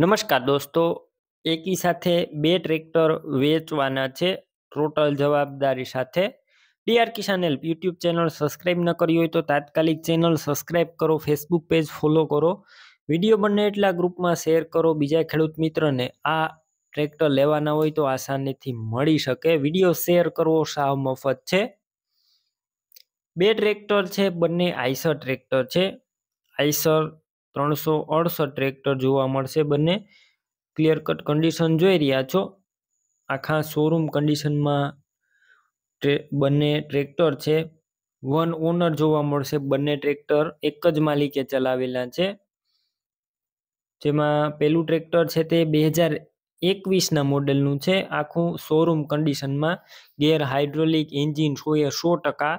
નમસ્કાર દોસ્તો એકી સાથે બે ટ્રેક્ટર વેચવાના છે ટોટલ જવાબદારી સાથે DR Kisan help YouTube channel subscribe ન કરી હોય તો તાત્કાલિક ચેનલ સબસ્ક્રાઇબ કરો ફેસબુક પેજ ફોલો કરો વિડીયો બને એટલા ગ્રુપમાં શેર કરો બીજા ખેડૂત મિત્રને આ ટ્રેક્ટર લેવાના હોય તો આસાનીથી મળી શકે વિડીયો શેર કરવો સાવ મફત છે બે ટ્રેક્ટર છે બંને આઈસર ટ્રેક્ટર છે આઈસર ત્રણસો અડસઠ ટ્રેક્ટર જોવા મળશે બંને ક્લિયર કટ કન્ડિશન જોઈ રહ્યા છો આખા શોરૂમ કન્ડિશનમાં બંને ટ્રેક્ટર છે વન ઓનર જોવા મળશે બંને ટ્રેક્ટર એક જ માલિકે ચલાવેલા છે જેમાં પેલું ટ્રેક્ટર છે તે બે હજાર એકવીસના મોડેલનું છે આખું શોરૂમ કન્ડિશનમાં ગેર હાઇડ્રોલિક એન્જિન સોએ સો ટકા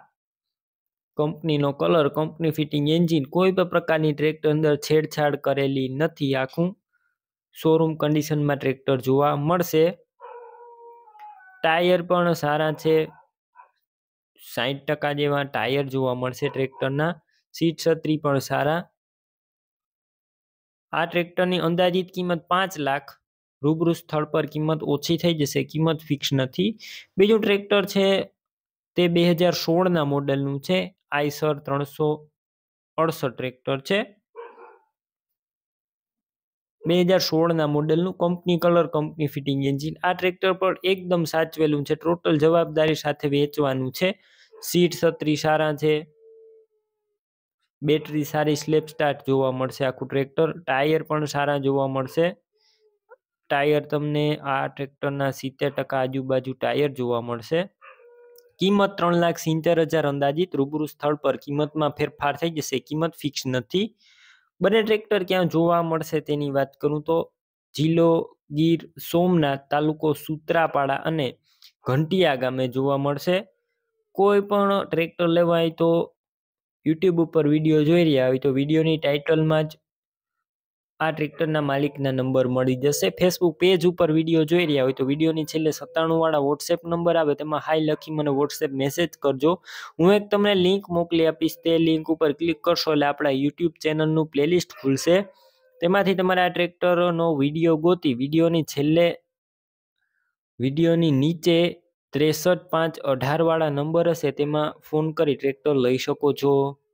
કંપનીનો કલર કંપની ફિટિંગ એન્જિન કોઈ પણ પ્રકારની ટ્રેક્ટર અંદર છેડછાડ કરેલી નથી આખું શોરૂમ કન્ડિશનમાં ટ્રેક્ટર જોવા મળશે ટાયર પણ સારા છે સાહીઠ ટકા જેવા ટાયર જોવા મળશે ટ્રેક્ટરના સીટ છત્રી પણ સારા આ ટ્રેક્ટરની અંદાજિત કિંમત પાંચ લાખ રૂબરૂ સ્થળ પર કિંમત ઓછી થઈ જશે કિંમત ફિક્સ નથી બીજું ટ્રેક્ટર છે તે બે હજાર સોળના મોડલનું છે આઈસર ત્રણસો અડસઠ ટ્રેક્ટર છે બે હજાર સોળના મોડેલનું company colour company fitting engine આ ટ્રેક્ટર પર એકદમ સાચવેલું છે ટોટલ જવાબદારી સાથે વેચવાનું છે સીટ સત્રી સારા છે બેટરી સારી સ્લેપ સ્ટાર્ટ જોવા મળશે આખું ટ્રેક્ટર ટાયર પણ સારા જોવા મળશે ટાયર તમને આ ટ્રેક્ટરના સિત્તેર ટકા આજુબાજુ ટાયર જોવા મળશે કિંમત ત્રણ લાખ સિત્તેર હજાર અંદાજિત રૂબરૂ સ્થળ પર કિંમતમાં ફેરફાર થઈ જશે કિંમત ફિક્સ નથી બંને ટ્રેક્ટર ક્યાં જોવા મળશે તેની વાત કરું તો જિલ્લો ગીર સોમનાથ તાલુકો સુત્રાપાડા અને ઘંટિયા ગામે જોવા મળશે કોઈ પણ ટ્રેક્ટર લેવાય તો યુટ્યુબ ઉપર વિડીયો જોઈ રહ્યા હોય તો વિડીયોની ટાઇટલમાં જ આ ટ્રેક્ટરના માલિકના નંબર મળી જશે ફેસબુક પેજ ઉપર વિડીયો જોઈ રહ્યા હોય તો વિડીયોની છેલ્લે સત્તાણુંવાળા વોટ્સએપ નંબર આવે તેમાં હાઈ લખી મને વોટ્સએપ મેસેજ કરજો હું એક તમને લિંક મોકલી આપીશ તે લિંક ઉપર ક્લિક કરશો એટલે આપણા યુટ્યુબ ચેનલનું પ્લેલિસ્ટ ખુલશે તેમાંથી તમારે આ ટ્રેક્ટરનો વિડીયો ગોતી વિડીયોની છેલ્લે વિડીયોની નીચે ત્રેસઠ પાંચ અઢારવાળા નંબર હશે તેમાં ફોન કરી ટ્રેક્ટર લઈ શકો છો